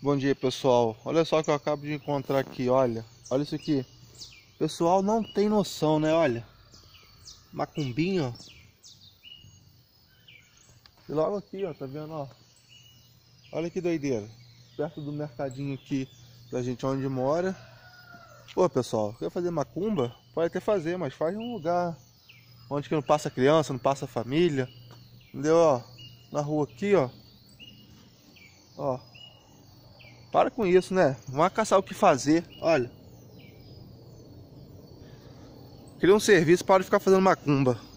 Bom dia pessoal, olha só que eu acabo de encontrar aqui, olha, olha isso aqui Pessoal não tem noção né, olha Macumbinho E logo aqui ó, tá vendo ó Olha que doideira Perto do mercadinho aqui da gente onde mora Pô pessoal, quer fazer macumba? Pode até fazer, mas faz em um lugar Onde que não passa criança, não passa família Entendeu, ó Na rua aqui ó Ó, para com isso, né? Vamos caçar o que fazer. Olha. Cria um serviço para de ficar fazendo macumba.